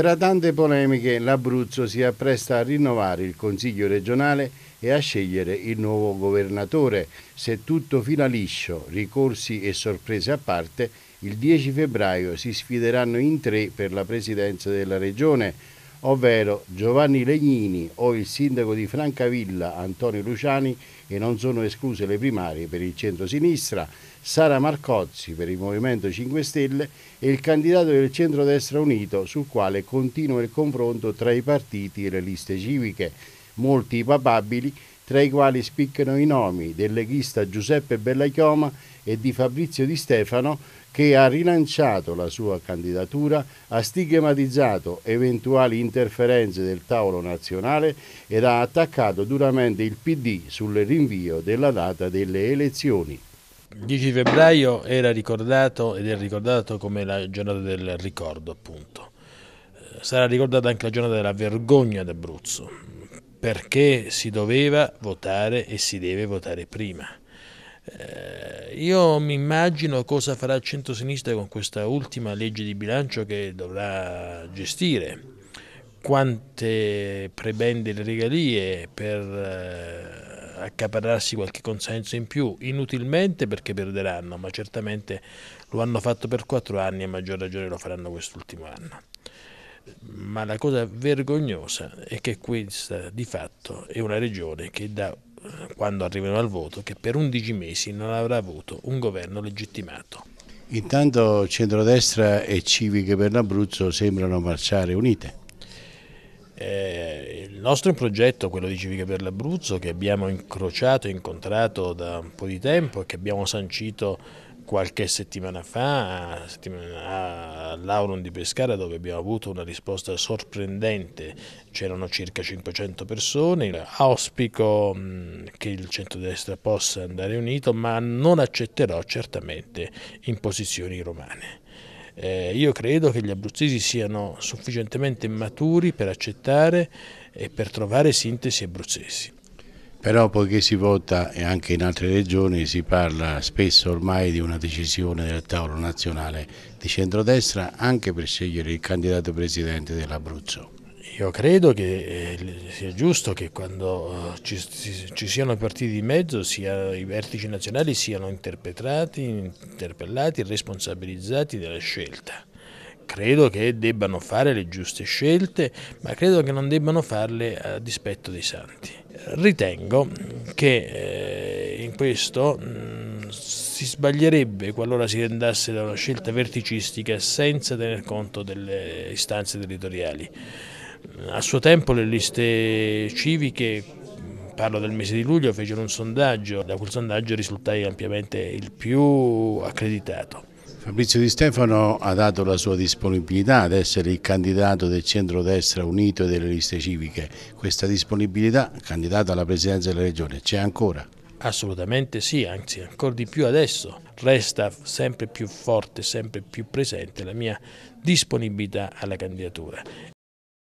Tra tante polemiche, l'Abruzzo si appresta a rinnovare il Consiglio regionale e a scegliere il nuovo governatore. Se tutto fila liscio, ricorsi e sorprese a parte, il 10 febbraio si sfideranno in tre per la presidenza della regione ovvero Giovanni Legnini o il sindaco di Francavilla Antonio Luciani e non sono escluse le primarie per il centro-sinistra, Sara Marcozzi per il Movimento 5 Stelle e il candidato del centro-destra unito sul quale continua il confronto tra i partiti e le liste civiche. Molti papabili tra i quali spiccano i nomi del leghista Giuseppe Bellachioma e di Fabrizio Di Stefano che ha rilanciato la sua candidatura, ha stigmatizzato eventuali interferenze del tavolo nazionale ed ha attaccato duramente il PD sul rinvio della data delle elezioni. Il 10 febbraio era ricordato ed è ricordato come la giornata del ricordo appunto. Eh, sarà ricordata anche la giornata della vergogna d'Abruzzo perché si doveva votare e si deve votare prima. Eh, io mi immagino cosa farà il centrosinistra con questa ultima legge di bilancio che dovrà gestire, quante prebende le regalie per eh, accaparrarsi qualche consenso in più, inutilmente perché perderanno, ma certamente lo hanno fatto per quattro anni e a maggior ragione lo faranno quest'ultimo anno ma la cosa vergognosa è che questa di fatto è una regione che da eh, quando arrivano al voto che per 11 mesi non avrà avuto un governo legittimato. Intanto centrodestra e civiche per l'Abruzzo sembrano marciare unite. Eh, il nostro progetto, quello di Civiche per l'Abruzzo, che abbiamo incrociato e incontrato da un po' di tempo e che abbiamo sancito qualche settimana fa settimana, all'Auron di Pescara dove abbiamo avuto una risposta sorprendente, c'erano circa 500 persone, auspico mm, che il centrodestra possa andare unito ma non accetterò certamente imposizioni romane. Eh, io credo che gli abruzzesi siano sufficientemente maturi per accettare e per trovare sintesi abruzzesi. Però poiché si vota e anche in altre regioni si parla spesso ormai di una decisione del tavolo nazionale di centrodestra anche per scegliere il candidato presidente dell'Abruzzo. Io credo che eh, sia giusto che quando eh, ci, ci siano partiti di mezzo sia, i vertici nazionali siano interpretati, interpellati e responsabilizzati della scelta credo che debbano fare le giuste scelte, ma credo che non debbano farle a dispetto dei santi. Ritengo che eh, in questo mm, si sbaglierebbe qualora si andasse da una scelta verticistica senza tener conto delle istanze territoriali. A suo tempo le liste civiche parlo del mese di luglio, fecero un sondaggio, da quel sondaggio risultai ampiamente il più accreditato. Fabrizio Di Stefano ha dato la sua disponibilità ad essere il candidato del centro-destra unito e delle liste civiche. Questa disponibilità, candidato alla presidenza della regione, c'è ancora? Assolutamente sì, anzi ancora di più adesso resta sempre più forte, sempre più presente la mia disponibilità alla candidatura